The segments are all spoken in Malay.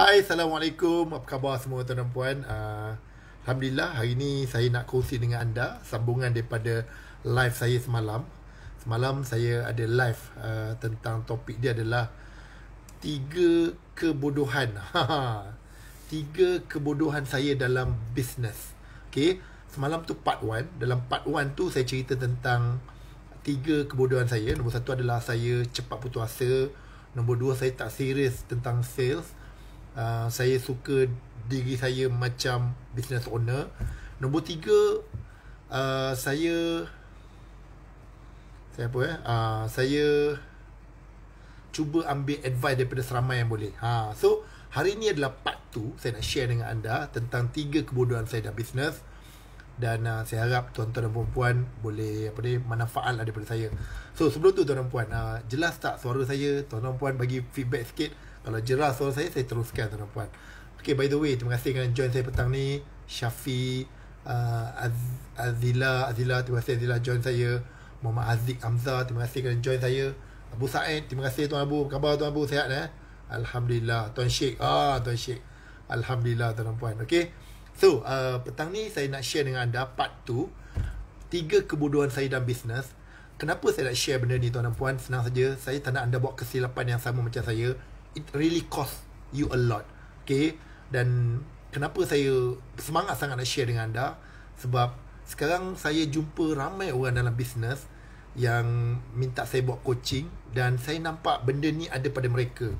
Hai, Assalamualaikum. Apa khabar semua tuan dan puan? Uh, Alhamdulillah, hari ini saya nak kongsi dengan anda sambungan daripada live saya semalam. Semalam saya ada live uh, tentang topik dia adalah tiga kebodohan. Ha, ha. tiga kebodohan saya dalam bisnes. Okay, semalam tu part one. Dalam part one tu saya cerita tentang tiga kebodohan saya. Nombor satu adalah saya cepat putus asa. Nombor dua saya tak serius tentang sales uh, saya suka diri saya macam business owner nombor tiga uh, saya saya apa eh uh, saya cuba ambil advice daripada seramai yang boleh ha, so hari ni adalah part tu saya nak share dengan anda tentang tiga kebodohan saya dalam business dan uh, saya harap tuan-tuan dan puan-puan boleh apa ni manfaat lah daripada saya. So sebelum tu tuan tuan puan uh, jelas tak suara saya? Tuan tuan puan bagi feedback sikit. Kalau jelas soal saya Saya teruskan tuan puan Okay by the way Terima kasih kerana join saya petang ni Syafi uh, Az- Azila Azila Terima kasih Azila join saya Muhammad Aziz Amza Terima kasih kerana join saya Abu Sa'id Terima kasih Tuan Abu Apa khabar Tuan Abu Sehat eh Alhamdulillah Tuan Sheikh Ah Tuan Sheikh Alhamdulillah Tuan Puan Okay So uh, Petang ni saya nak share dengan anda Part tu Tiga kebodohan saya dalam bisnes Kenapa saya nak share benda ni Tuan Puan Senang saja Saya tak nak anda buat kesilapan yang sama macam saya it really cost you a lot okay dan kenapa saya semangat sangat nak share dengan anda sebab sekarang saya jumpa ramai orang dalam bisnes yang minta saya buat coaching dan saya nampak benda ni ada pada mereka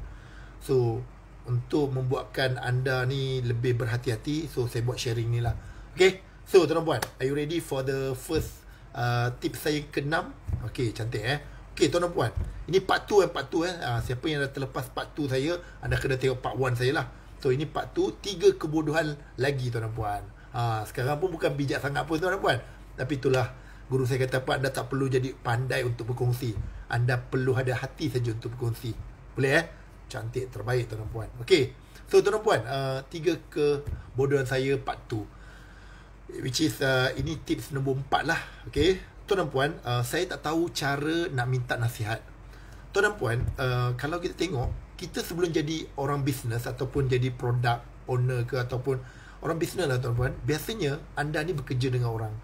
so untuk membuatkan anda ni lebih berhati-hati so saya buat sharing ni lah okay so tuan-tuan are you ready for the first uh, tip saya ke-6 okay cantik eh Okey tuan dan puan Ini part 2 eh, part 2 eh. Ha, siapa yang dah terlepas part 2 saya Anda kena tengok part 1 saya lah So ini part 2 Tiga kebodohan lagi tuan dan puan ha, Sekarang pun bukan bijak sangat pun tuan dan puan Tapi itulah Guru saya kata apa Anda tak perlu jadi pandai untuk berkongsi Anda perlu ada hati saja untuk berkongsi Boleh eh Cantik terbaik tuan dan puan Okey So tuan dan puan uh, Tiga kebodohan saya part 2 Which is uh, Ini tips nombor 4 lah Okey Tuan dan puan, uh, saya tak tahu cara nak minta nasihat. Tuan dan puan, uh, kalau kita tengok, kita sebelum jadi orang bisnes ataupun jadi product owner ke ataupun orang bisnes lah tuan puan, biasanya anda ni bekerja dengan orang.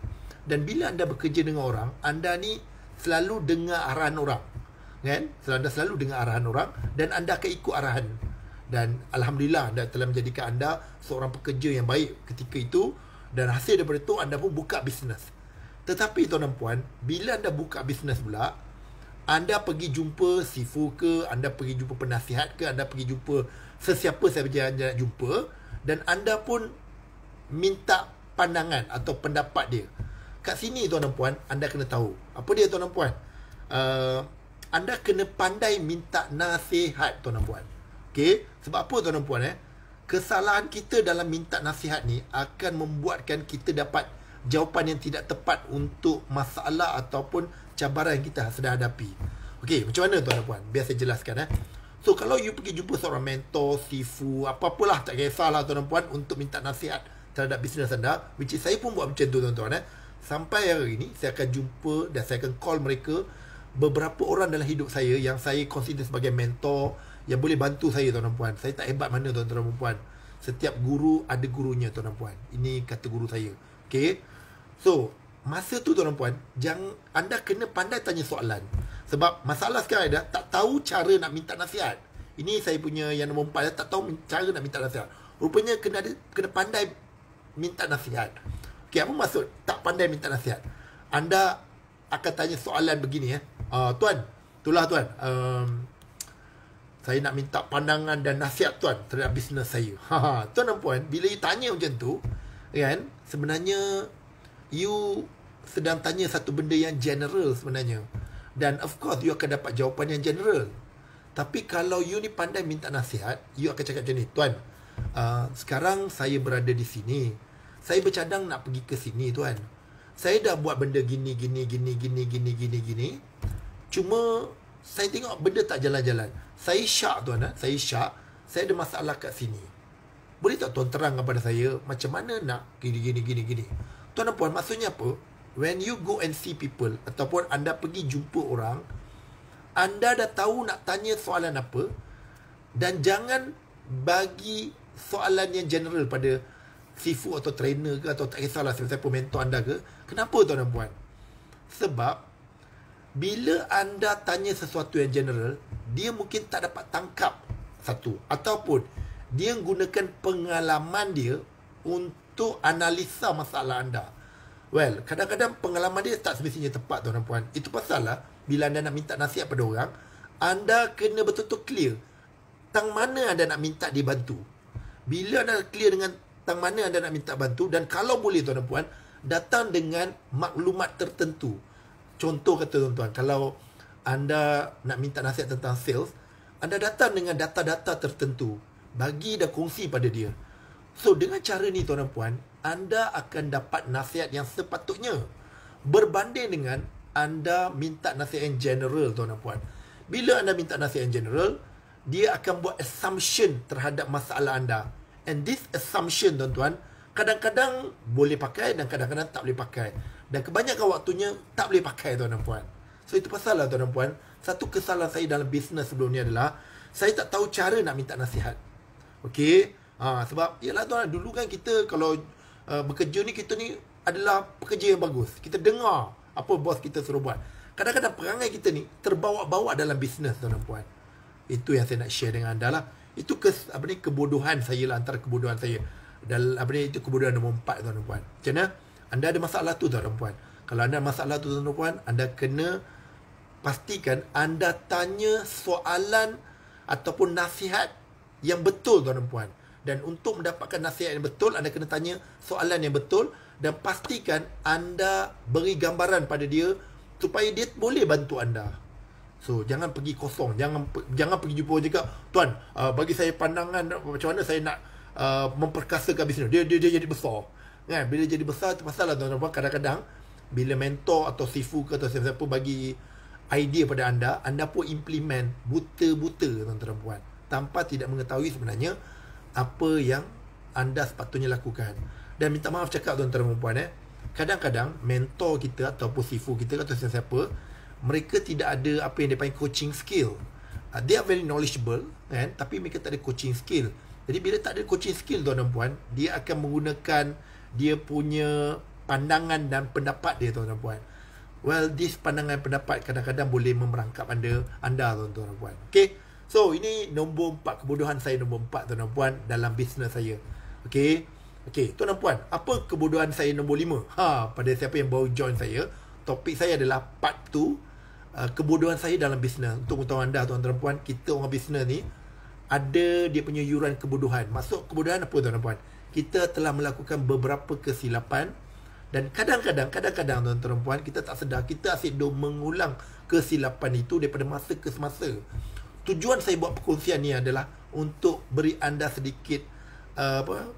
Dan bila anda bekerja dengan orang, anda ni selalu dengar arahan orang. Kan? Selalu anda selalu dengar arahan orang dan anda akan ikut arahan. Dan Alhamdulillah anda telah menjadikan anda seorang pekerja yang baik ketika itu dan hasil daripada itu anda pun buka bisnes. Tetapi tuan dan puan, bila anda buka bisnes pula, anda pergi jumpa sifu ke, anda pergi jumpa penasihat ke, anda pergi jumpa sesiapa saja anda nak jumpa dan anda pun minta pandangan atau pendapat dia. Kat sini tuan dan puan, anda kena tahu. Apa dia tuan dan puan? Uh, anda kena pandai minta nasihat tuan dan puan. Okey, sebab apa tuan dan puan eh? Kesalahan kita dalam minta nasihat ni akan membuatkan kita dapat jawapan yang tidak tepat untuk masalah ataupun cabaran yang kita sedang hadapi. Okey, macam mana tuan dan puan? Biar saya jelaskan eh. So, kalau you pergi jumpa seorang mentor, sifu, apa-apalah, tak kisahlah tuan dan puan untuk minta nasihat terhadap bisnes anda, which is saya pun buat macam tu tuan-tuan eh. Sampai hari ini, saya akan jumpa dan saya akan call mereka beberapa orang dalam hidup saya yang saya consider sebagai mentor yang boleh bantu saya tuan dan puan. Saya tak hebat mana tuan-tuan dan puan. Setiap guru ada gurunya tuan dan puan. Ini kata guru saya. Okay So Masa tu tuan puan yang Anda kena pandai tanya soalan Sebab masalah sekarang ada Tak tahu cara nak minta nasihat Ini saya punya yang nombor empat Tak tahu cara nak minta nasihat Rupanya kena ada, kena pandai Minta nasihat Okay apa maksud Tak pandai minta nasihat Anda Akan tanya soalan begini eh uh, Tuan Itulah tuan um, saya nak minta pandangan dan nasihat tuan terhadap bisnes saya. Ha, tuan dan puan, bila you tanya macam tu, kan, sebenarnya you sedang tanya satu benda yang general sebenarnya dan of course you akan dapat jawapan yang general tapi kalau you ni pandai minta nasihat you akan cakap macam ni tuan uh, sekarang saya berada di sini saya bercadang nak pergi ke sini tuan saya dah buat benda gini gini gini gini gini gini gini cuma saya tengok benda tak jalan-jalan saya syak tuan eh? saya syak saya ada masalah kat sini boleh tak tuan terang kepada saya macam mana nak gini gini gini gini tuan dan puan maksudnya apa when you go and see people ataupun anda pergi jumpa orang anda dah tahu nak tanya soalan apa dan jangan bagi soalan yang general pada sifu atau trainer ke atau tak kisahlah siapa-siapa mentor anda ke kenapa tuan dan puan sebab bila anda tanya sesuatu yang general dia mungkin tak dapat tangkap satu ataupun dia gunakan pengalaman dia untuk analisa masalah anda. Well, kadang-kadang pengalaman dia tak semestinya tepat tuan dan puan. Itu pasal lah bila anda nak minta nasihat pada orang, anda kena betul-betul clear tang mana anda nak minta dibantu. Bila anda clear dengan tang mana anda nak minta bantu dan kalau boleh tuan dan puan, datang dengan maklumat tertentu. Contoh kata tuan-tuan, kalau anda nak minta nasihat tentang sales, anda datang dengan data-data tertentu bagi dan kongsi pada dia. So dengan cara ni tuan dan puan, anda akan dapat nasihat yang sepatutnya berbanding dengan anda minta nasihat yang general tuan dan puan. Bila anda minta nasihat yang general, dia akan buat assumption terhadap masalah anda. And this assumption tuan-tuan, kadang-kadang boleh pakai dan kadang-kadang tak boleh pakai. Dan kebanyakan waktunya tak boleh pakai tuan dan puan. So itu pasal lah tuan dan puan. Satu kesalahan saya dalam bisnes sebelum ni adalah saya tak tahu cara nak minta nasihat. Okey. Ha, sebab ialah tuan dulu kan kita kalau uh, bekerja ni kita ni adalah pekerja yang bagus. Kita dengar apa bos kita suruh buat. Kadang-kadang perangai kita ni terbawa-bawa dalam bisnes tuan dan puan. Itu yang saya nak share dengan anda lah. Itu ke, apa ni, kebodohan saya lah antara kebodohan saya. Dan apa ni, itu kebodohan nombor empat tuan dan puan. Macam mana? Anda ada masalah tu tuan dan puan. Kalau anda ada masalah tu tuan dan puan, anda kena pastikan anda tanya soalan ataupun nasihat yang betul tuan dan puan. Dan untuk mendapatkan nasihat yang betul, anda kena tanya soalan yang betul dan pastikan anda beri gambaran pada dia supaya dia boleh bantu anda. So, jangan pergi kosong. Jangan jangan pergi jumpa orang cakap, Tuan, uh, bagi saya pandangan macam mana saya nak uh, memperkasakan bisnes. Dia, dia, dia jadi besar. Kan? Bila jadi besar, itu masalah tuan-tuan puan. Kadang-kadang, bila mentor atau sifu ke atau siapa-siapa bagi idea pada anda, anda pun implement buta-buta tuan-tuan puan tanpa tidak mengetahui sebenarnya apa yang anda sepatutnya lakukan. Dan minta maaf cakap tuan-tuan dan puan-puan eh. Kadang-kadang mentor kita ataupun sifu kita atau siapa-siapa mereka tidak ada apa yang dipanggil coaching skill. Uh, they are very knowledgeable kan tapi mereka tak ada coaching skill. Jadi bila tak ada coaching skill tuan dan puan, dia akan menggunakan dia punya pandangan dan pendapat dia tuan dan puan. Well, this pandangan pendapat kadang-kadang boleh memerangkap anda anda tuan-tuan dan puan. Okey. So ini nombor empat Kebodohan saya nombor empat tuan dan puan Dalam bisnes saya Okay Okay tuan dan puan Apa kebodohan saya nombor lima Ha pada siapa yang baru join saya Topik saya adalah part tu uh, Kebodohan saya dalam bisnes Untuk tuan anda tuan dan puan Kita orang bisnes ni Ada dia punya yuran kebodohan Maksud kebodohan apa tuan dan puan Kita telah melakukan beberapa kesilapan dan kadang-kadang, kadang-kadang tuan-tuan perempuan, kita tak sedar, kita asyik mengulang kesilapan itu daripada masa ke semasa tujuan saya buat perkongsian ni adalah untuk beri anda sedikit uh, apa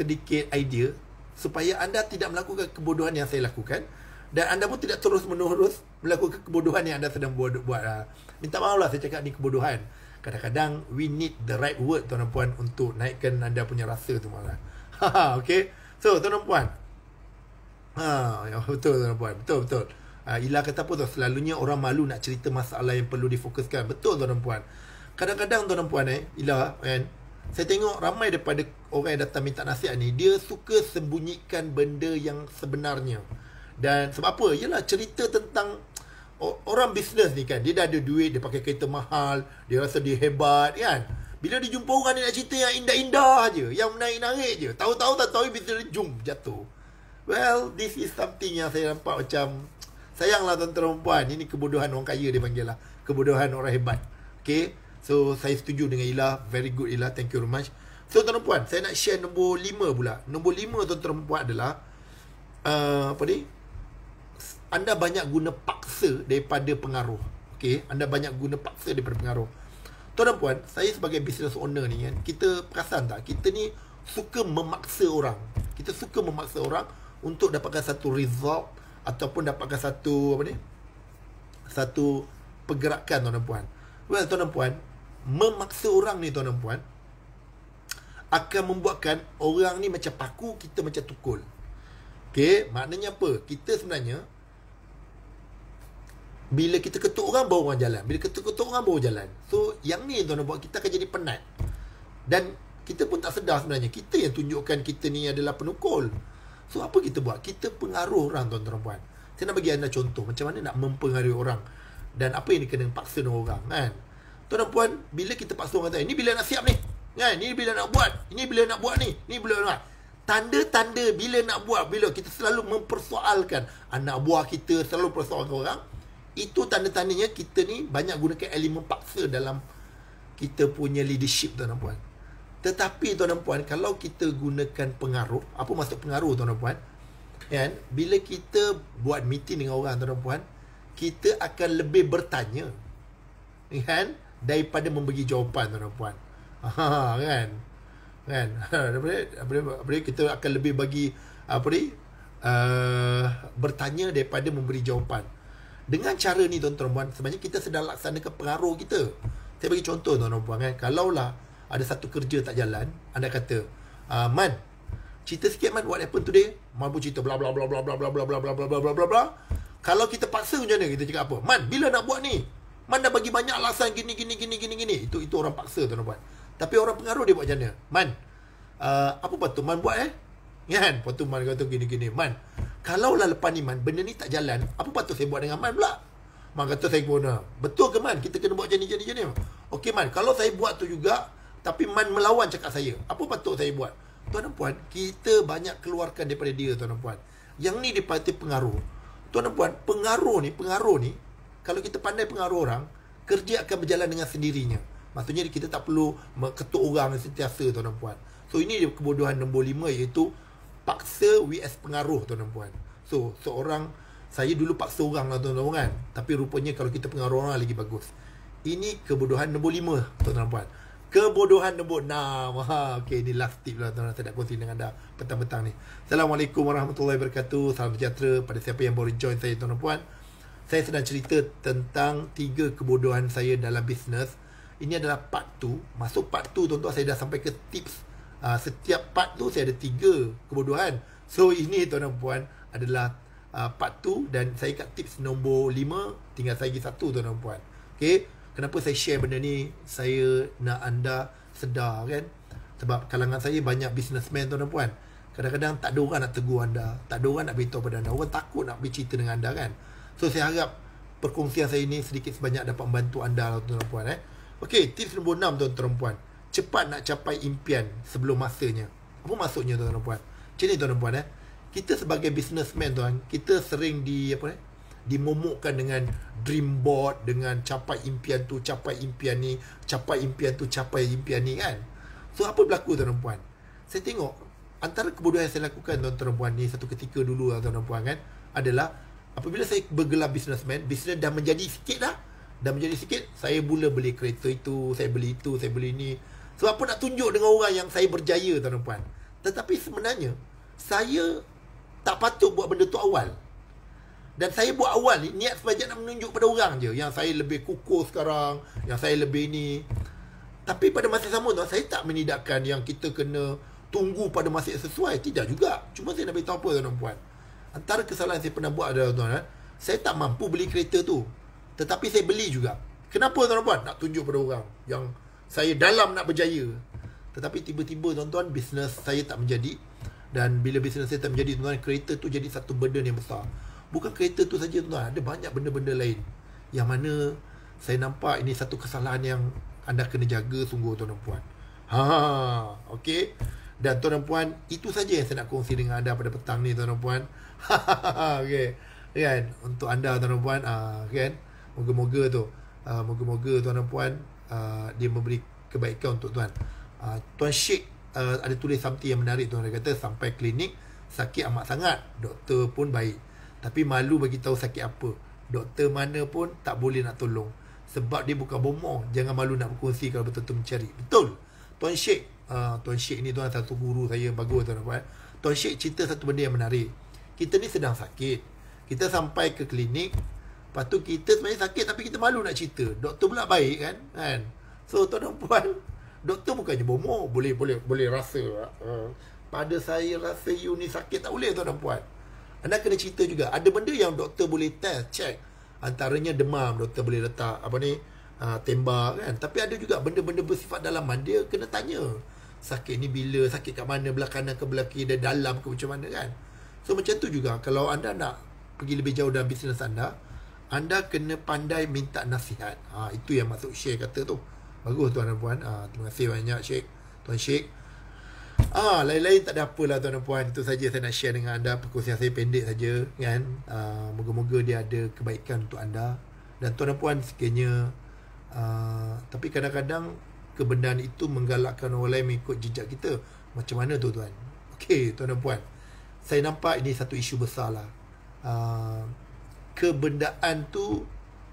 sedikit idea supaya anda tidak melakukan kebodohan yang saya lakukan dan anda pun tidak terus-menerus melakukan kebodohan yang anda sedang buat buat uh, minta maaflah saya cakap ni kebodohan kadang-kadang we need the right word tuan dan puan untuk naikkan anda punya rasa tu malah ha, ha, Okay, so tuan dan puan ha ya, betul tuan dan puan betul betul uh, Ila kata apa tu Selalunya orang malu nak cerita masalah yang perlu difokuskan Betul tuan perempuan Kadang-kadang tuan perempuan eh Ila kan Saya tengok ramai daripada orang yang datang minta nasihat ni Dia suka sembunyikan benda yang sebenarnya Dan sebab apa? Yelah cerita tentang Orang bisnes ni kan Dia dah ada duit Dia pakai kereta mahal Dia rasa dia hebat kan bila dia jumpa orang dia nak cerita yang indah-indah je Yang menarik-narik je Tahu-tahu tak tahu bila dia jump jatuh Well, this is something yang saya nampak macam Sayanglah tuan-tuan dan puan Ini kebodohan orang kaya dia panggil lah Kebodohan orang hebat Okay So saya setuju dengan Ila Very good Ila Thank you very much So tuan-tuan dan puan Saya nak share nombor 5 pula Nombor 5 tuan-tuan dan puan adalah uh, Apa ni Anda banyak guna paksa Daripada pengaruh Okay Anda banyak guna paksa daripada pengaruh Tuan dan puan Saya sebagai business owner ni kan Kita perasan tak Kita ni Suka memaksa orang Kita suka memaksa orang Untuk dapatkan satu result ataupun dapatkan satu apa ni satu pergerakan tuan dan puan well tuan dan puan memaksa orang ni tuan dan puan akan membuatkan orang ni macam paku kita macam tukul Okay, maknanya apa? Kita sebenarnya Bila kita ketuk orang, baru orang jalan Bila kita ketuk orang, baru jalan So, yang ni tuan-tuan buat kita akan jadi penat Dan kita pun tak sedar sebenarnya Kita yang tunjukkan kita ni adalah penukul So apa kita buat? Kita pengaruh orang tuan-tuan dan puan. Saya nak bagi anda contoh macam mana nak mempengaruhi orang dan apa yang kena paksa dengan orang kan. Tuan dan puan, bila kita paksa orang kata, ini bila nak siap ni? Kan? Ini bila nak buat? Ini bila nak buat ni? Ini bila nak Tanda-tanda bila nak buat, bila kita selalu mempersoalkan anak buah kita, selalu persoalkan orang, itu tanda-tandanya kita ni banyak gunakan elemen paksa dalam kita punya leadership tuan dan puan. Tetapi tuan dan puan Kalau kita gunakan pengaruh Apa maksud pengaruh tuan dan puan And, Bila kita buat meeting dengan orang tuan dan puan Kita akan lebih bertanya kan? Daripada memberi jawapan tuan dan puan ha, kan kan apa ni, apa, dia, apa dia kita akan lebih bagi apa ni uh, bertanya daripada memberi jawapan dengan cara ni tuan-tuan sebenarnya kita sedang laksanakan pengaruh kita saya bagi contoh tuan-tuan puan kan kalaulah ada satu kerja tak jalan, anda kata, uh, "Man, cerita sikit man what happened today?" Mampu cerita bla bla bla bla bla bla bla bla bla bla bla bla bla bla. Kalau kita paksa macam mana? Kita cakap apa? Man, bila nak buat ni? Man dah bagi banyak alasan gini gini gini gini gini. Itu itu orang paksa tu nak buat. Tapi orang pengaruh dia buat macam mana? Man, uh, apa patut man buat eh? Kan? Patut man kata gini gini. Man, kalau lah lepas ni man benda ni tak jalan, apa patut saya buat dengan man pula? Man kata saya guna. Betul ke man? Kita kena buat macam ni jadi Okey man, kalau saya buat tu juga, tapi man melawan cakap saya. Apa patut saya buat? Tuan dan puan, kita banyak keluarkan daripada dia tuan dan puan. Yang ni dipanggil pengaruh. Tuan dan puan, pengaruh ni, pengaruh ni kalau kita pandai pengaruh orang, kerja akan berjalan dengan sendirinya. Maksudnya kita tak perlu ketuk orang sentiasa tuan dan puan. So ini dia kebodohan nombor lima iaitu paksa VS pengaruh tuan dan puan. So seorang saya dulu paksa orang lah tuan-tuan kan Tapi rupanya kalau kita pengaruh orang lagi bagus Ini kebodohan nombor lima tuan-tuan puan Kebodohan nombor 6 ha, Okay ni last tip lah tuan-tuan Saya nak kongsi dengan anda petang-petang ni Assalamualaikum warahmatullahi wabarakatuh Salam sejahtera pada siapa yang baru join saya tuan-tuan puan Saya sedang cerita tentang tiga kebodohan saya dalam bisnes Ini adalah part 2 Masuk part 2 tuan-tuan saya dah sampai ke tips ha, Setiap part tu saya ada tiga kebodohan So ini tuan-tuan puan adalah uh, part 2 Dan saya kat tips nombor 5 Tinggal saya lagi satu tuan-tuan puan Okay kenapa saya share benda ni saya nak anda sedar kan sebab kalangan saya banyak businessman tuan dan puan kadang-kadang tak ada orang nak tegur anda tak ada orang nak beritahu pada anda orang takut nak bercerita dengan anda kan so saya harap perkongsian saya ni sedikit sebanyak dapat membantu anda lah, tuan dan puan eh ok tips nombor 6 tuan dan puan cepat nak capai impian sebelum masanya apa maksudnya tuan dan puan macam ni tuan dan puan eh kita sebagai businessman tuan kita sering di apa eh dimomokkan dengan dream board dengan capai impian tu capai impian ni capai impian tu capai impian ni kan so apa berlaku tuan dan puan saya tengok antara kebodohan yang saya lakukan tuan dan puan ni satu ketika dulu tuan dan puan kan adalah apabila saya bergelar businessman bisnes dah menjadi sikit dah dah menjadi sikit saya mula beli kereta itu saya beli itu saya beli ni. So apa nak tunjuk dengan orang yang saya berjaya tuan dan puan tetapi sebenarnya saya tak patut buat benda tu awal dan saya buat awal ni niat sebajak nak menunjuk pada orang je yang saya lebih kukuh sekarang, yang saya lebih ni. Tapi pada masa sama tu saya tak menidakkan yang kita kena tunggu pada masa yang sesuai. Tidak juga. Cuma saya nak beritahu apa tuan puan. Antara kesalahan saya pernah buat adalah tuan eh, saya tak mampu beli kereta tu. Tetapi saya beli juga. Kenapa tuan puan? Nak tunjuk pada orang yang saya dalam nak berjaya. Tetapi tiba-tiba tuan-tuan bisnes saya tak menjadi dan bila bisnes saya tak menjadi tuan-tuan kereta tu jadi satu burden yang besar bukan kereta tu saja tuan ada banyak benda-benda lain yang mana saya nampak ini satu kesalahan yang anda kena jaga sungguh tuan dan puan ha okey dan tuan dan puan itu saja yang saya nak kongsi dengan anda pada petang ni tuan dan puan ha, ha, ha, okey kan untuk anda tuan dan puan ah uh, kan moga-moga tu uh, moga-moga tuan dan puan uh, dia memberi kebaikan untuk tuan uh, tuan Sheikh uh, ada tulis something yang menarik tuan dia kata sampai klinik sakit amat sangat doktor pun baik tapi malu bagi tahu sakit apa. Doktor mana pun tak boleh nak tolong sebab dia bukan bomoh. Jangan malu nak berkongsi kalau betul-betul mencari. Betul. Tuan Sheikh, ah, uh, Tuan Sheikh ni tuan satu guru saya bagus tuan apa. Tuan Sheikh cerita satu benda yang menarik. Kita ni sedang sakit. Kita sampai ke klinik Lepas tu kita sebenarnya sakit tapi kita malu nak cerita. Doktor pula baik kan? Kan? So tuan dan puan, doktor bukannya bomoh, boleh boleh boleh rasa. Uh, pada saya rasa you ni sakit tak boleh tuan dan puan. Anda kena cerita juga Ada benda yang doktor boleh test Check Antaranya demam Doktor boleh letak Apa ni uh, Tembak kan Tapi ada juga Benda-benda bersifat dalaman Dia kena tanya Sakit ni bila Sakit kat mana belakang, kanan ke belah kiri Dalam ke macam mana kan So macam tu juga Kalau anda nak Pergi lebih jauh dalam bisnes anda Anda kena pandai Minta nasihat ha, Itu yang maksud Syekh kata tu Bagus tuan dan puan ha, Terima kasih banyak Syekh Tuan Syekh Ah, lain-lain tak ada apalah tuan dan puan. Itu saja saya nak share dengan anda. Perkongsian saya pendek saja kan. Uh, moga-moga dia ada kebaikan untuk anda. Dan tuan dan puan sekiranya uh, tapi kadang-kadang kebenaran itu menggalakkan orang lain mengikut jejak kita. Macam mana tu tuan? Okey, tuan dan puan. Saya nampak ini satu isu besar Uh, ah, kebendaan tu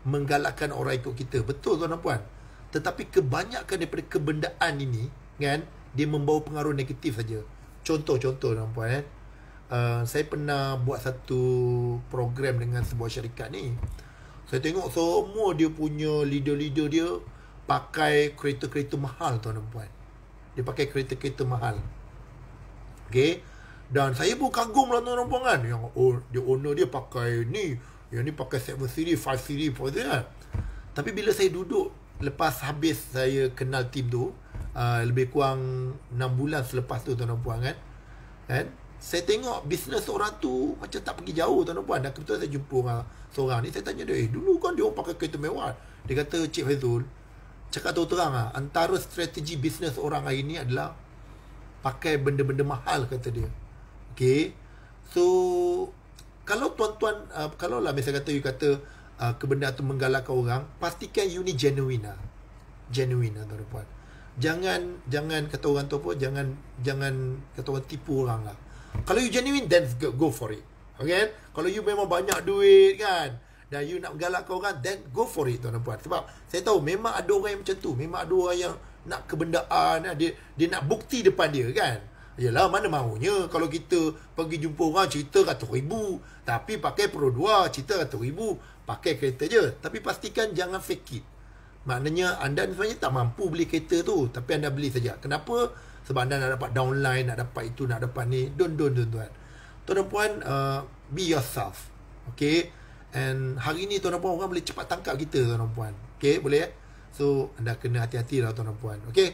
menggalakkan orang ikut kita. Betul tuan dan puan. Tetapi kebanyakan daripada kebendaan ini kan, dia membawa pengaruh negatif saja. Contoh-contoh tuan puan eh. Uh, saya pernah buat satu program dengan sebuah syarikat ni. Saya tengok semua dia punya leader-leader dia pakai kereta-kereta mahal tuan dan puan. Dia pakai kereta-kereta mahal. Okey. Dan saya pun kagum lah tuan puan kan. Yang oh, dia owner dia pakai ni. Yang ni pakai 7 series, 5 series. Kan? Tapi bila saya duduk lepas habis saya kenal tim tu. Ah, lebih kurang 6 bulan selepas tu tuan dan puan kan kan saya tengok bisnes orang tu macam tak pergi jauh tuan dan puan dan kebetulan saya jumpa orang seorang ni saya tanya dia eh dulu kan dia orang pakai kereta mewah dia kata Cik Fazul cakap tu terang lah antara strategi bisnes orang hari ni adalah pakai benda-benda mahal kata dia Okay, so kalau tuan-tuan uh, kalau lah misalnya kata you kata uh, ah, kebenda tu menggalakkan orang pastikan you ni genuine lah genuine lah tuan-tuan jangan jangan kata orang tu apa jangan jangan kata orang tipu orang lah kalau you genuine then go for it okay kalau you memang banyak duit kan dan you nak menggalakkan orang then go for it tuan dan puan sebab saya tahu memang ada orang yang macam tu memang ada orang yang nak kebendaan eh, dia dia nak bukti depan dia kan Yalah mana maunya kalau kita pergi jumpa orang cerita ratus ribu tapi pakai pro dua cerita ratus ribu pakai kereta je tapi pastikan jangan fake it Maknanya anda sebenarnya tak mampu beli kereta tu Tapi anda beli saja Kenapa? Sebab anda nak dapat downline Nak dapat itu, nak dapat ni Don't, don't, don't, tuan Tuan dan puan, uh, be yourself Okay And hari ni tuan dan puan orang boleh cepat tangkap kita tuan dan puan Okay, boleh eh? So, anda kena hati-hati lah tuan dan puan Okay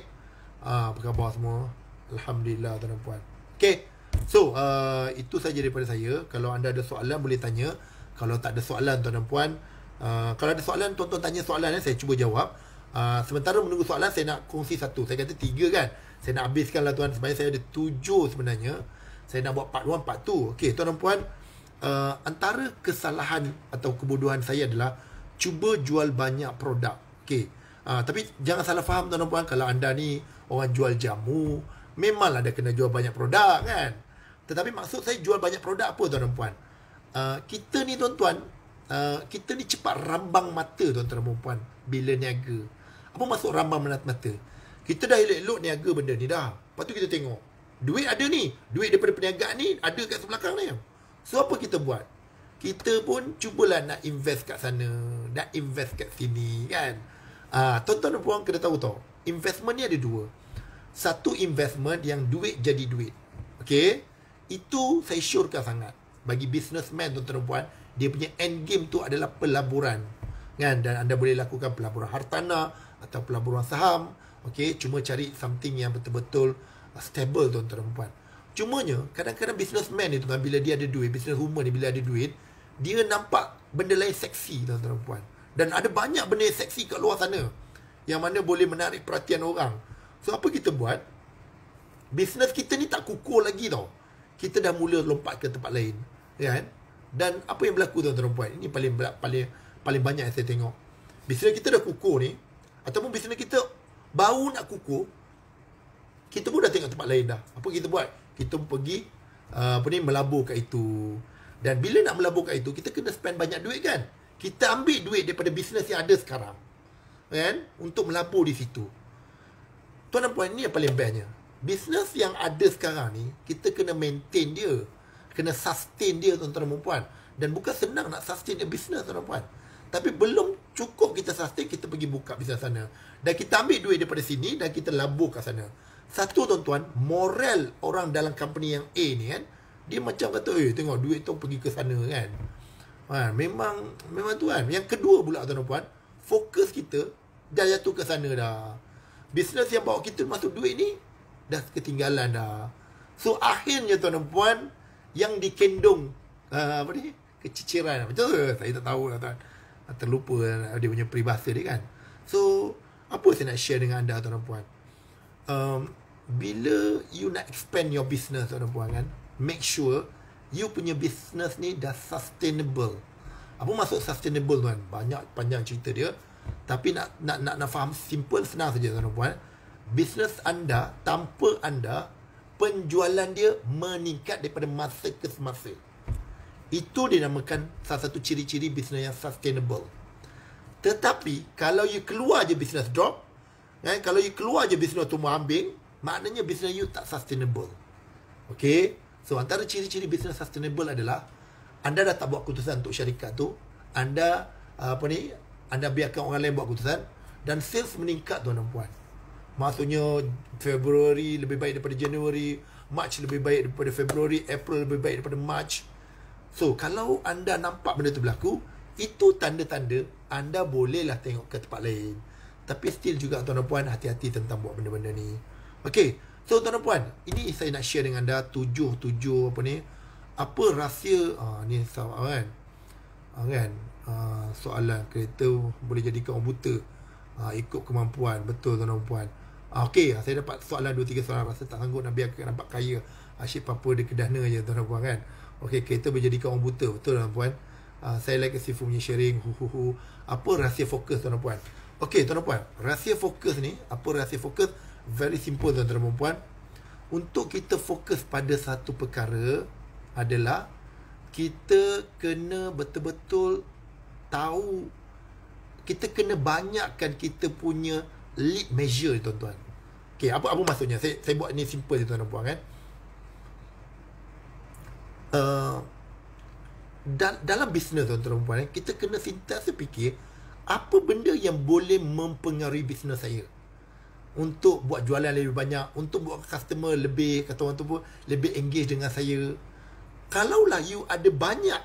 uh, Apa khabar semua? Alhamdulillah tuan dan puan Okay So, uh, itu saja daripada saya Kalau anda ada soalan boleh tanya Kalau tak ada soalan tuan dan puan Ah, kalau ada soalan tuan-tuan tanya soalan eh saya cuba jawab. Uh, sementara menunggu soalan saya nak kongsi satu. Saya kata tiga kan. Saya nak habiskanlah tuan sebenarnya saya ada tujuh sebenarnya. Saya nak buat part 1 part 2. Okey tuan dan puan uh, antara kesalahan atau kebodohan saya adalah cuba jual banyak produk. Okey. Uh, tapi jangan salah faham tuan dan puan kalau anda ni orang jual jamu memanglah ada kena jual banyak produk kan. Tetapi maksud saya jual banyak produk apa tuan dan puan? Uh, kita ni tuan-tuan Ah, kita ni cepat rambang mata tuan-tuan dan puan bila niaga. Apa maksud rambang mata? Kita dah elok-elok niaga benda ni dah. Lepas tu kita tengok. Duit ada ni. Duit daripada perniagaan ni ada kat sebelakang ni. So apa kita buat? Kita pun cubalah nak invest kat sana. Nak invest kat sini kan. Ah, uh, tuan-tuan dan puan kena tahu tau. Investment ni ada dua. Satu investment yang duit jadi duit. Okay. Itu saya syurkan sangat. Bagi businessman tuan-tuan dan puan dia punya end game tu adalah pelaburan kan dan anda boleh lakukan pelaburan hartanah atau pelaburan saham okey cuma cari something yang betul-betul uh, stable tuan tuan puan cumanya kadang-kadang businessman itu tuan bila dia ada duit business woman ni bila ada duit dia nampak benda lain seksi tuan tuan puan dan ada banyak benda yang seksi kat luar sana yang mana boleh menarik perhatian orang so apa kita buat business kita ni tak kukuh lagi tau kita dah mula lompat ke tempat lain kan yeah? Dan apa yang berlaku tuan-tuan dan puan? Ini paling paling paling banyak yang saya tengok. Bisnes kita dah kukuh ni ataupun bisnes kita baru nak kukuh kita pun dah tengok tempat lain dah. Apa kita buat? Kita pergi uh, apa ni melabur kat itu. Dan bila nak melabur kat itu, kita kena spend banyak duit kan? Kita ambil duit daripada bisnes yang ada sekarang. Kan? Untuk melabur di situ. Tuan dan puan, ni yang paling bestnya. Bisnes yang ada sekarang ni, kita kena maintain dia kena sustain dia tuan-tuan dan puan dan bukan senang nak sustain dia bisnes tuan-tuan puan tapi belum cukup kita sustain kita pergi buka bisnes sana dan kita ambil duit daripada sini dan kita labur kat sana satu tuan-tuan moral orang dalam company yang A ni kan dia macam kata eh tengok duit tu pergi ke sana kan ha, memang memang tuan yang kedua pula tuan-tuan fokus kita dah jatuh ke sana dah bisnes yang bawa kita masuk duit ni dah ketinggalan dah so akhirnya tuan-tuan -tuan, yang dikendong, uh, ah, apa ni keciciran betul ke? saya tak tahu lah tuan ah, terlupa lah dia punya peribahasa dia kan so apa saya nak share dengan anda tuan dan puan um, bila you nak expand your business tuan dan puan kan make sure you punya business ni dah sustainable apa maksud sustainable tuan banyak panjang cerita dia tapi nak nak nak, nak faham simple senang saja tuan dan puan business anda tanpa anda penjualan dia meningkat daripada masa ke semasa. Itu dinamakan salah satu ciri-ciri bisnes yang sustainable. Tetapi kalau you keluar je bisnes drop, kan? kalau you keluar je bisnes tu mengambil, maknanya bisnes you tak sustainable. Okay? So antara ciri-ciri bisnes sustainable adalah anda dah tak buat keputusan untuk syarikat tu, anda apa ni, anda biarkan orang lain buat keputusan dan sales meningkat tuan dan puan. Maksudnya Februari lebih baik daripada Januari March lebih baik daripada Februari April lebih baik daripada March So kalau anda nampak benda tu berlaku Itu tanda-tanda Anda bolehlah tengok ke tempat lain Tapi still juga tuan dan puan Hati-hati tentang buat benda-benda ni Okay So tuan dan puan Ini saya nak share dengan anda Tujuh-tujuh apa ni Apa rahsia Ah Ni soalan, kan uh, Kan uh, Soalan kereta boleh jadikan orang buta uh, Ikut kemampuan Betul tuan dan puan Ah, okey, ah, saya dapat soalan 2 3 soalan rasa tak sanggup nak biar kena nampak kaya. Asyik apa papa di kedahna je tuan puan kan. Okey, kereta boleh jadikan orang buta, betul tuan puan. Uh, saya like si punya sharing. Hu hu hu. Apa rahsia fokus tuan puan? Okey, tuan puan, rahsia fokus ni, apa rahsia fokus? Very simple tuan tuan puan. Untuk kita fokus pada satu perkara adalah kita kena betul-betul tahu kita kena banyakkan kita punya lead measure tuan-tuan. Okey, apa apa maksudnya? Saya saya buat ni simple je tuan dan puan kan. Uh, dan, dalam bisnes tuan-tuan dan puan, eh, kita kena sentiasa fikir apa benda yang boleh mempengaruhi bisnes saya untuk buat jualan lebih banyak, untuk buat customer lebih kata orang tu pun lebih engage dengan saya. Kalaulah you ada banyak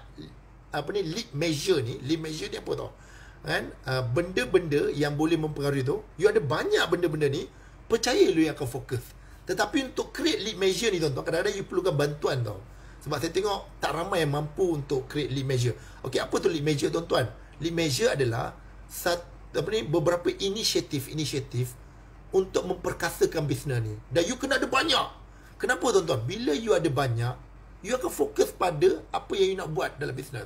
apa ni lead measure ni, lead measure ni apa tau? kan uh, benda-benda yang boleh mempengaruhi tu you ada banyak benda-benda ni percaya lu yang akan fokus tetapi untuk create lead measure ni tuan-tuan kadang-kadang you perlukan bantuan tau sebab saya tengok tak ramai yang mampu untuk create lead measure Okey, apa tu lead measure tuan-tuan lead measure adalah satu, apa ni, beberapa inisiatif-inisiatif untuk memperkasakan bisnes ni dan you kena ada banyak kenapa tuan-tuan bila you ada banyak you akan fokus pada apa yang you nak buat dalam bisnes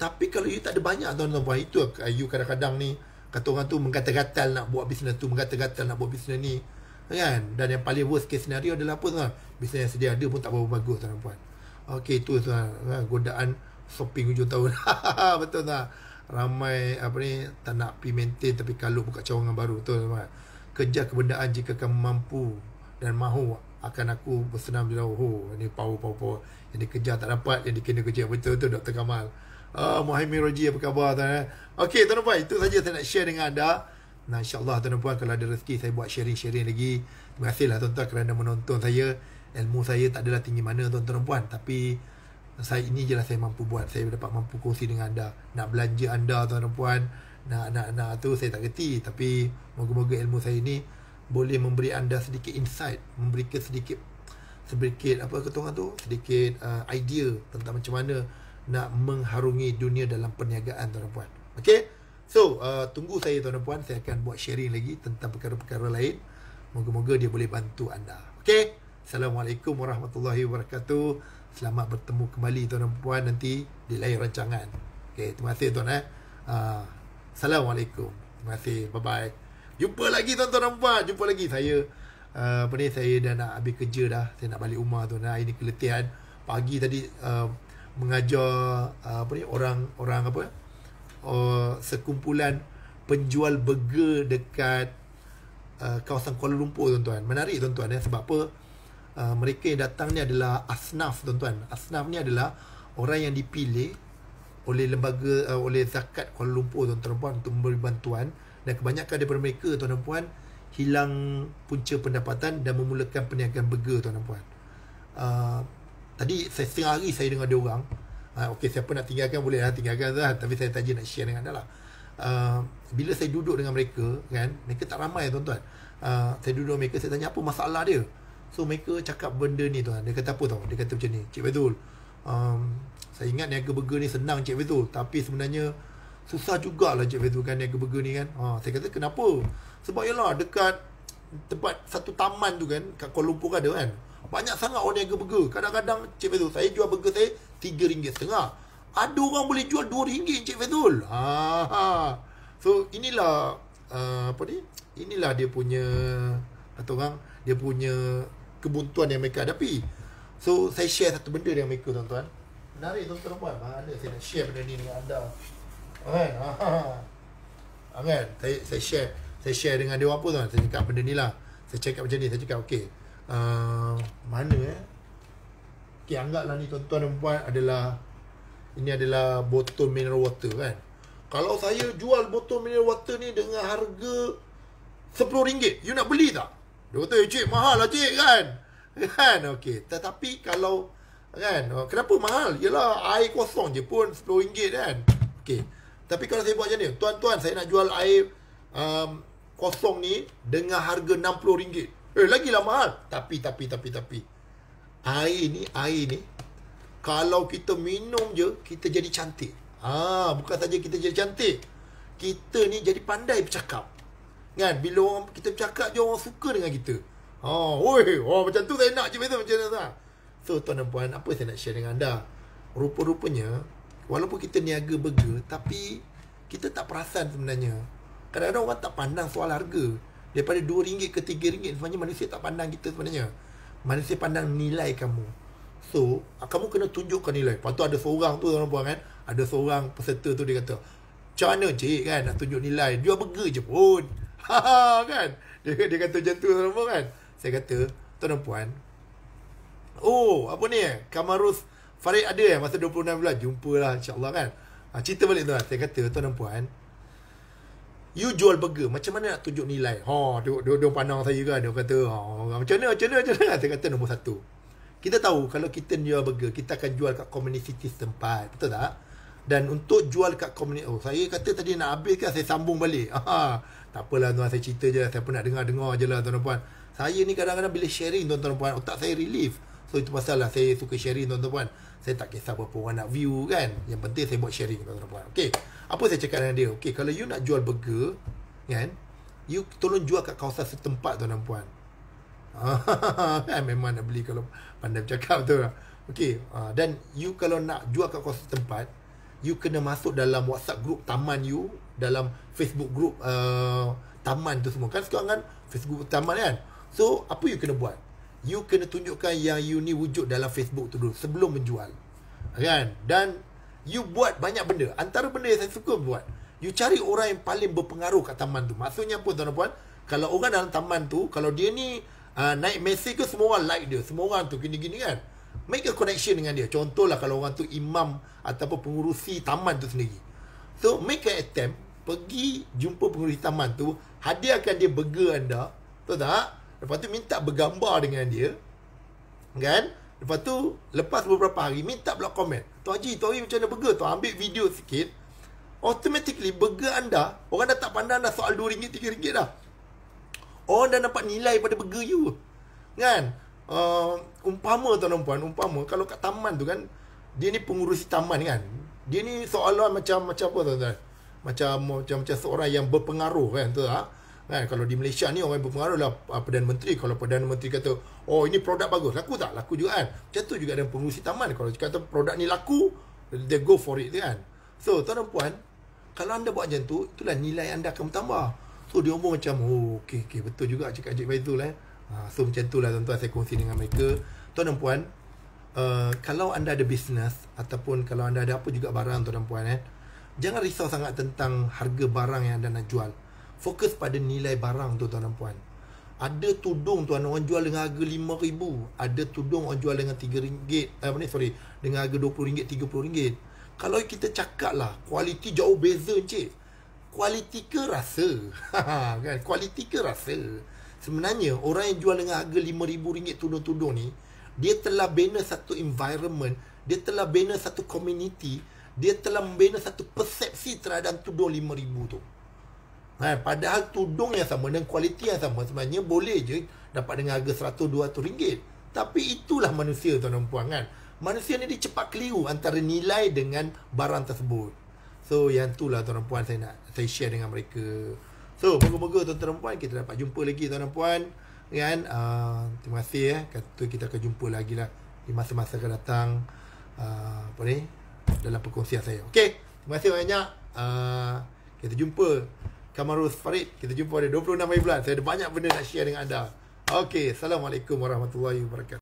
tapi kalau you tak ada banyak tuan-tuan Itu eh, you kadang-kadang ni Kata orang tu menggatal-gatal nak buat bisnes tu Menggatal-gatal nak buat bisnes ni kan? Dan yang paling worst case scenario adalah apa tuan Bisnes yang sedia ada pun tak berapa bagus tuan-tuan puan Okey itu tuan ha, Godaan shopping hujung tahun Betul tak Ramai apa ni Tak nak pergi maintain Tapi kalau buka cawangan baru Betul tak kan? Kejar kebendaan jika kamu mampu Dan mahu Akan aku bersenam di laut Oh ini power power power Yang dikejar tak dapat Yang dikena kejar Betul betul Dr. Kamal Ah, Muhammad Roji apa khabar tuan eh? Okey tuan puan itu saja saya nak share dengan anda. Nah insya-Allah tuan puan kalau ada rezeki saya buat sharing-sharing lagi. Terima kasihlah tuan-tuan kerana menonton saya. Ilmu saya tak adalah tinggi mana tuan-tuan dan puan tapi saya ini jelah saya mampu buat. Saya dapat mampu kongsi dengan anda. Nak belanja anda tuan-tuan dan puan nak nak nak tu saya tak reti tapi moga-moga ilmu saya ini boleh memberi anda sedikit insight, memberi sedikit sedikit apa ketuhan tu, sedikit uh, idea tentang macam mana nak mengharungi dunia dalam perniagaan tuan-puan. Okey? So, uh, tunggu saya tuan-puan, saya akan buat sharing lagi tentang perkara-perkara lain. Moga-moga dia boleh bantu anda. Okey? Assalamualaikum warahmatullahi wabarakatuh. Selamat bertemu kembali tuan-puan nanti di lain rancangan. Okey, terima kasih tuan eh. Uh, Assalamualaikum. Terima kasih. Bye-bye. Jumpa lagi tuan-tuan dan puan. Jumpa lagi saya. Uh, apa ni, saya dah nak habis kerja dah. Saya nak balik rumah tuan-tuan. Hari ni keletihan. Pagi tadi, uh, mengajar ah, apa ni orang orang apa uh, sekumpulan penjual burger dekat uh, kawasan Kuala Lumpur tuan-tuan. Menarik tuan-tuan ya sebab apa? Uh, mereka yang datang ni adalah asnaf tuan-tuan. Asnaf ni adalah orang yang dipilih oleh lembaga uh, oleh zakat Kuala Lumpur tuan-tuan puan untuk memberi bantuan dan kebanyakan daripada mereka tuan dan puan hilang punca pendapatan dan memulakan perniagaan burger tuan dan puan. Uh, tadi saya setengah hari saya dengar dia orang ha, okey siapa nak tinggalkan boleh lah tinggalkan lah tapi saya tak nak share dengan anda lah uh, bila saya duduk dengan mereka kan mereka tak ramai tuan-tuan uh, saya duduk mereka saya tanya apa masalah dia so mereka cakap benda ni tuan dia kata apa tau dia kata macam ni Cik Betul um, saya ingat niaga burger ni senang Cik Betul tapi sebenarnya susah jugalah Cik Betul kan niaga burger ni kan ha, saya kata kenapa sebab yelah dekat tempat satu taman tu kan kat Kuala Lumpur ada kan banyak sangat orang niaga burger. Kadang-kadang Cik Fazul, saya jual burger saya RM3.5. Ada orang boleh jual RM2 Cik Fazul. Ha, ha. So inilah uh, apa ni? Inilah dia punya atau orang dia punya kebuntuan yang mereka hadapi. So saya share satu benda dengan mereka tuan-tuan. Menarik tuan-tuan Mana saya nak share benda ni dengan anda. Amin. Amin. Ha, ha, ha. kan? Saya, saya share saya share dengan dia apa tuan? Saya cakap benda ni lah. Saya cakap macam ni. Saya cakap okey. Ah, mana eh? Okay, lah ni tuan-tuan dan puan adalah ini adalah botol mineral water kan. Kalau saya jual botol mineral water ni dengan harga RM10, you nak beli tak? Dia kata, eh, cik, mahal lah cik kan. Kan, okay. Tetapi kalau, kan, oh, kenapa mahal? Yelah, air kosong je pun RM10 kan. Okay. Tapi kalau saya buat macam ni, tuan-tuan, saya nak jual air um, kosong ni dengan harga RM60. Eh lagilah mahal Tapi tapi tapi tapi Air ni air ni Kalau kita minum je Kita jadi cantik Haa ah, bukan saja kita jadi cantik Kita ni jadi pandai bercakap Kan bila orang kita bercakap je orang suka dengan kita Haa ha, oi oh, macam tu saya nak je betul macam tu So tuan dan puan apa saya nak share dengan anda Rupa-rupanya Walaupun kita niaga burger Tapi kita tak perasan sebenarnya Kadang-kadang orang tak pandang soal harga Daripada RM2 ke RM3 Sebenarnya manusia tak pandang kita sebenarnya Manusia pandang nilai kamu So ah, Kamu kena tunjukkan nilai Lepas tu ada seorang tu orang puan kan Ada seorang peserta tu dia kata Macam mana cik kan Nak tunjuk nilai Jual burger je pun Haha ha, kan dia, dia kata macam tu orang puan kan Saya kata Tuan dan puan Oh apa ni eh? Kamarus Farid ada eh Masa 26 bulan Jumpalah insyaAllah kan ha, Cerita balik tuan Saya kata tuan dan puan you jual burger macam mana nak tunjuk nilai ha duduk duduk, duduk pandang saya kan dia kata ha macam mana macam mana macam mana saya kata nombor satu kita tahu kalau kita jual burger kita akan jual kat community tempat betul tak dan untuk jual kat community oh saya kata tadi nak habiskan saya sambung balik ha tak apalah tuan saya cerita je saya pun nak dengar-dengar je lah tuan-tuan saya ni kadang-kadang bila sharing tuan-tuan puan otak saya relief so itu pasal lah saya suka sharing tuan-tuan saya tak kisah apa orang nak view kan yang penting saya buat sharing kepada orang Okay, apa saya cakap dengan dia Okay, kalau you nak jual burger kan you tolong jual kat kawasan setempat tuan dan puan memang nak beli kalau pandai cakap tu Okay, ah, dan you kalau nak jual kat kawasan setempat you kena masuk dalam WhatsApp group taman you dalam Facebook group uh, taman tu semua kan sekarang kan Facebook taman kan so apa you kena buat you kena tunjukkan yang you ni wujud dalam Facebook tu dulu sebelum menjual. Kan? Dan you buat banyak benda. Antara benda yang saya suka buat, you cari orang yang paling berpengaruh kat taman tu. Maksudnya apa tuan puan? Kalau orang dalam taman tu, kalau dia ni uh, naik mesej ke semua orang like dia, semua orang tu gini-gini kan. Make a connection dengan dia. Contohlah kalau orang tu imam ataupun pengurusi taman tu sendiri. So make an attempt pergi jumpa pengurusi taman tu, hadiahkan dia burger anda. Tahu tak? Lepas tu minta bergambar dengan dia Kan Lepas tu Lepas beberapa hari Minta pula komen Tuan Haji Tuan Haji macam mana burger Tuan ambil video sikit Automatically burger anda Orang dah tak pandang dah soal RM2, RM3 dah Orang dah dapat nilai pada burger you Kan uh, Umpama tuan puan Umpama kalau kat taman tu kan Dia ni pengurus taman kan Dia ni soalan macam macam apa tuan-tuan macam, macam macam seorang yang berpengaruh kan tu tak lah? Eh, kalau di Malaysia ni orang berpengaruh lah Perdana Menteri. Kalau Perdana Menteri kata, oh ini produk bagus, laku tak? Laku juga kan. Macam tu juga dengan pengurusi taman. Kalau kata produk ni laku, they go for it kan. So, tuan dan puan, kalau anda buat macam tu, itulah nilai anda akan bertambah. So, dia omong macam, oh, okay, okay, betul juga cakap Encik Baitul eh. Ha, so, macam tu lah tuan-tuan saya kongsi dengan mereka. Tuan dan puan, uh, kalau anda ada bisnes ataupun kalau anda ada apa juga barang tuan dan puan eh, jangan risau sangat tentang harga barang yang anda nak jual. Fokus pada nilai barang tu tuan dan puan Ada tudung tuan orang jual dengan harga RM5,000 Ada tudung orang jual dengan RM3 Eh mana sorry Dengan harga RM20, RM30 Kalau kita cakap lah Kualiti jauh beza encik Kualiti ke rasa kan? Kualiti ke rasa Sebenarnya orang yang jual dengan harga RM5,000 tudung-tudung ni Dia telah bina satu environment Dia telah bina satu community Dia telah bina satu persepsi terhadap tudung RM5,000 tu Ha, padahal tudung yang sama dan kualiti yang sama sebenarnya boleh je dapat dengan harga 100-200 ringgit. Tapi itulah manusia tuan dan puan kan. Manusia ni dia cepat keliru antara nilai dengan barang tersebut. So yang itulah tuan dan puan saya nak saya share dengan mereka. So moga-moga tuan dan puan kita dapat jumpa lagi tuan dan puan. Kan? Uh, terima kasih eh. Kata kita akan jumpa lagi lah di masa-masa akan datang. Uh, apa ni? Dalam perkongsian saya. Okay. Terima kasih banyak. Uh, kita jumpa. Kamarul Farid Kita jumpa pada 26 hari bulan Saya ada banyak benda nak share dengan anda Okay Assalamualaikum warahmatullahi wabarakatuh